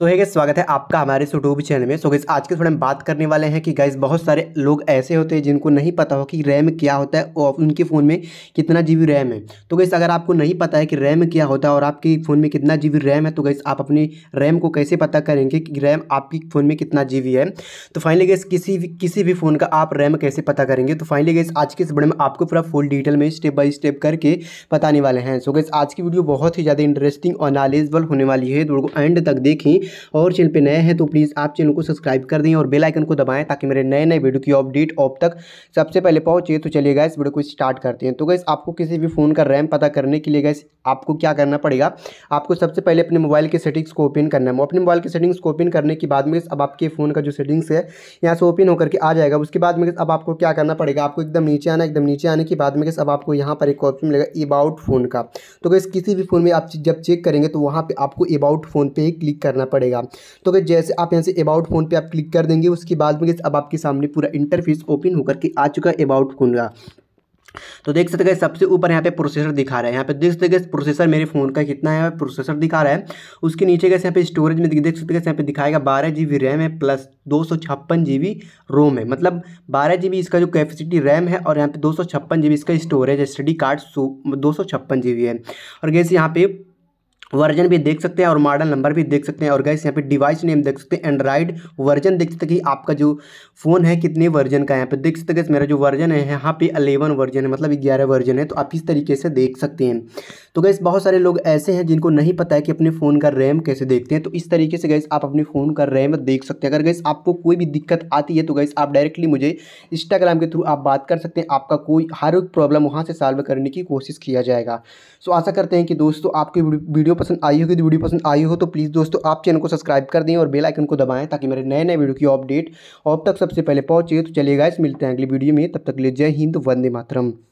सो so, है hey स्वागत है आपका हमारे यूट्यूब चैनल में सो so, गैस आज के थोड़े हम बात करने वाले हैं कि गैस बहुत सारे लोग ऐसे होते हैं जिनको नहीं पता हो कि रैम क्या होता है और उनके फ़ोन में कितना जी रैम है तो गैस अगर आपको नहीं पता है कि रैम क्या होता है और आपके फ़ोन में कितना जी रैम है तो गैस आप अपनी रैम को कैसे पता करेंगे कि रैम आपकी फ़ोन में कितना जी है तो फाइनली गैस किसी भी किसी भी फ़ोन का आप रैम कैसे पता करेंगे तो फाइनली गैस आज के इस बड़े में आपको पूरा फुल डिटेल में स्टेप बाई स्टेप करके बताने वाले हैं सो गैस आज की वीडियो बहुत ही ज़्यादा इंटरेस्टिंग और नॉलेजबल होने वाली है एंड तो तक देखें और चैनल पर नए हैं तो प्लीज़ आप चैनल को सब्सक्राइब कर दें और बेलाइकन को दबाएँ ताकि मेरे नए नए वीडियो की अपडेट अब तक सबसे पहले पहुँचे तो चलिए इस वीडियो को स्टार्ट करते हैं तो गैस आपको किसी भी फ़ोन का रैम पता करने के लिए गैस आपको क्या करना पड़ेगा आपको सबसे पहले अपने मोबाइल के सेटिंग्स को ओपन करना है अपने मोबाइल के सेटिंग्स को ओपन करने के बाद में अब आपके फ़ोन का जो सेटिंग्स है यहाँ से ओपन होकर के आ जाएगा उसके बाद में अब आपको क्या करना पड़ेगा आपको एकदम नीचे आना एकदम नीचे आने के बाद में अब आपको यहाँ पर एक ऑप्शन मिलेगा अबाउट फ़ोन का तो गैस किसी भी फ़ोन में आप जब चेक करेंगे तो वहाँ पर आपको अबाउट फ़ोन पर ही क्लिक करना पड़ेगा तो अगर जैसे आप यहाँ से अबाउट फोन पे आप क्लिक कर देंगे उसके बाद में अब आपके सामने पूरा इंटरफेस ओपन होकर के आ चुका है अबाउट फोन का तो देख सकते हैं सबसे ऊपर यहाँ पे प्रोसेसर दिखा रहा है यहाँ पे देख सकते हैं प्रोसेसर मेरे फ़ोन का कितना है प्रोसेसर दिखा रहा है उसके नीचे कैसे यहाँ पे स्टोरेज में देख सकते हैं यहाँ पे दिखाएगा बारह जी बी रैम है प्लस दो सौ छप्पन जी बी रोम है मतलब बारह जी बी इसका जो कैपेसिटी रैम है और यहाँ पे दो सौ छप्पन जी बी इसका स्टोरेज है स्टडी कार्ड दो सौ छप्पन जी बी है और कैसे यहाँ पे वर्जन भी देख सकते हैं और मॉडल नंबर भी देख सकते हैं और गैस यहाँ पे डिवाइस नेम देख सकते हैं एंड्राइड वर्जन देख सकते हैं कि आपका जो फ़ोन है कितने वर्जन का है यहाँ पे देख सकते हैं मेरा जो वर्जन है यहाँ पे अलेवन वर्जन है मतलब ग्यारह वर्जन है तो आप इस तरीके से देख सकते हैं तो गैस बहुत सारे लोग ऐसे हैं जिनको नहीं पता है कि अपने फ़ोन का रैम कैसे देखते हैं तो इस तरीके से गैस आप अपने फ़ोन का रैम देख सकते हैं अगर गैस आपको कोई भी दिक्कत आती है तो गैस आप डायरेक्टली मुझे इंस्टाग्राम के थ्रू आप बात कर सकते हैं आपका कोई हर एक प्रॉब्लम वहाँ से सॉल्व करने की कोशिश किया जाएगा सो आशा करते हैं कि दोस्तों आपकी वीडियो पसंद आई होगी वीडियो पसंद आई हो तो प्लीज़ दोस्तों आप चैनल को सब्सक्राइब कर दें और बेल आइकन को दबाएं ताकि मेरे नए नए वीडियो की अपडेट अब तक सबसे पहले पहुंचे तो चलिए गाइस मिलते हैं अगली वीडियो में तब तक ले जय हिंद वंदे मातरम